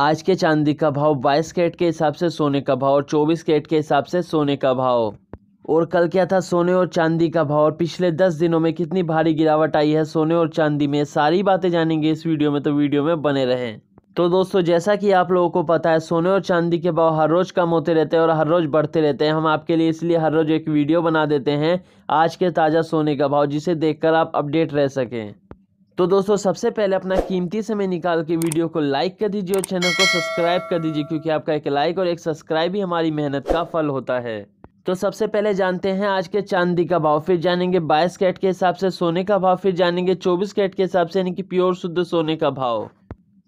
आज के चांदी का भाव 22 कैरेट के हिसाब से सोने का भाव और 24 कैरेट के हिसाब से सोने का भाव और कल क्या था सोने और चांदी का भाव और पिछले दस दिनों में कितनी भारी गिरावट आई है सोने और चांदी में सारी बातें जानेंगे इस वीडियो में तो वीडियो में बने रहें तो दोस्तों जैसा कि आप लोगों को पता है सोने और चांदी के भाव हर रोज़ कम होते रहते हैं और हर रोज़ बढ़ते रहते हैं हम आपके लिए इसलिए हर रोज़ एक वीडियो बना देते हैं आज के ताज़ा सोने का भाव जिसे देखकर आप अपडेट रह सकें तो दोस्तों सबसे पहले अपना कीमती समय निकाल के वीडियो को लाइक कर दीजिए और चैनल को सब्सक्राइब कर दीजिए क्योंकि आपका एक लाइक और एक सब्सक्राइब ही हमारी मेहनत का फल होता है तो सबसे पहले जानते हैं आज के चांदी का भाव फिर जानेंगे 22 कैट के हिसाब से सोने का भाव फिर जानेंगे 24 कैट के हिसाब से यानी कि प्योर शुद्ध सोने का भाव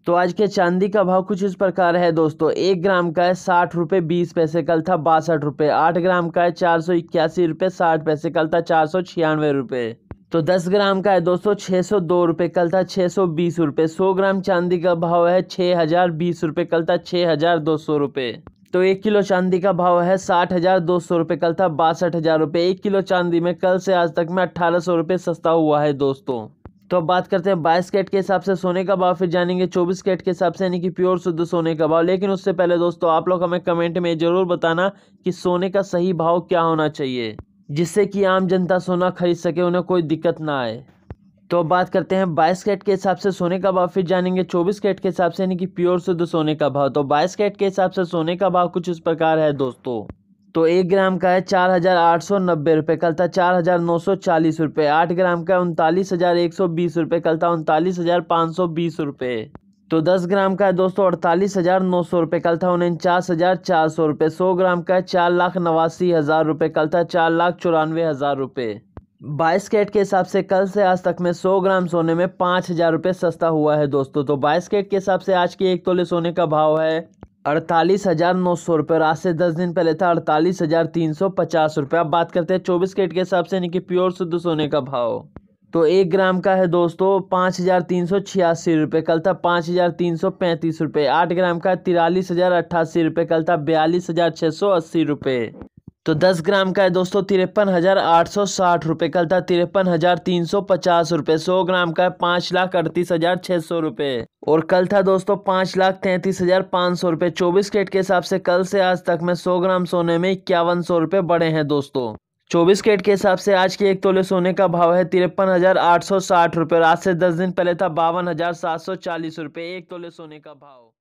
तो आज के चांदी का भाव कुछ इस प्रकार है दोस्तों एक ग्राम का है साठ रुपये बीस पैसे कल था बासठ रुपये आठ ग्राम का है चार सौ इक्यासी रुपये साठ पैसे कल था चार सौ छियानवे रुपये तो 10 ग्राम का है दोस्तों छः सौ दो रुपये कल था छः सौ बीस रुपये सौ ग्राम चांदी का भाव है छः हज़ार बीस रुपये कल था छः हज़ार दो सौ रुपये तो एक किलो चांदी का भाव है साठ हज़ार दो सौ रुपये कल था बासठ हज़ार रुपये एक किलो चांदी में कल से आज तक में अट्ठारह सौ रुपये सस्ता हुआ है दोस्तों तो अब बात करते हैं बाईस कैट के हिसाब से सोने का भाव फिर जानेंगे चौबीस कैट के हिसाब से यानी कि प्योर शुद्ध सोने का भाव लेकिन उससे पहले दोस्तों आप लोग हमें कमेंट में ज़रूर बताना कि सोने का सही भाव क्या होना चाहिए जिससे कि आम जनता सोना खरीद सके उन्हें कोई दिक्कत ना आए तो बात करते हैं बाईस कैट के हिसाब से सोने का भाव फिर जानेंगे चौबीस कैट के हिसाब से यानी कि प्योर शुद्ध सोने का भाव तो बाईस कैट के हिसाब से सोने का भाव कुछ इस प्रकार है दोस्तों तो एक ग्राम का है चार हज़ार आठ सौ नब्बे रुपये कल था चार हज़ार नौ सौ चालीस रुपये आठ ग्राम का उनतालीस हज़ार एक सौ बीस रुपये कल था उनतालीस हज़ार पाँच सौ बीस रुपये तो 10 ग्राम का है दोस्तों अड़तालीस हज़ार नौ सौ रुपये कल था उनचास हज़ार चार सौ रुपये सौ ग्राम का है चार लाख नवासी हज़ार रुपये कल था चार लाख चौरानवे हज़ार रुपये बाईस केट के हिसाब से कल से आज तक में सौ ग्राम सोने में पाँच हज़ार रुपये सस्ता हुआ है दोस्तों तो बाईस कैरेट के हिसाब से आज के एक तोले सोने का भाव है अड़तालीस हज़ार नौ सौ रुपये और आज से दस दिन पहले था अड़तालीस हज़ार तीन सौ पचास रुपये अब बात करते हैं चौबीस केट के हिसाब से यानी कि प्योर शुद्ध सोने का भाव तो एक ग्राम का है दोस्तों पाँच हज़ार तीन सौ छियासी रुपये कल था पाँच हज़ार तीन सौ पैंतीस रुपये आठ ग्राम का तिरालीस हज़ार अट्ठासी रुपये कल था बयालीस हज़ार छः सौ अस्सी रुपये तो दस ग्राम का है दोस्तों तिरपन हज़ार आठ सौ साठ रुपये कल था तिरपन हज़ार तीन सौ पचास रुपये सौ ग्राम का है पाँच लाख अड़तीस हज़ार छः सौ रुपये और कल था दोस्तों पाँच लाख तैंतीस हज़ार पाँच सौ रुपये चौबीस कैरेट के हिसाब से कल से आज तक में सौ ग्राम सोने में इक्यावन सौ रुपये बढ़े हैं दोस्तों चौबीस केट के हिसाब से आज के एक तोले सोने का भाव है तिरपन हज़ार आठ सौ साठ रुपये आज से दस दिन पहले था बावन हज़ार सात सौ चालीस रुपये एक तोले सोने का भाव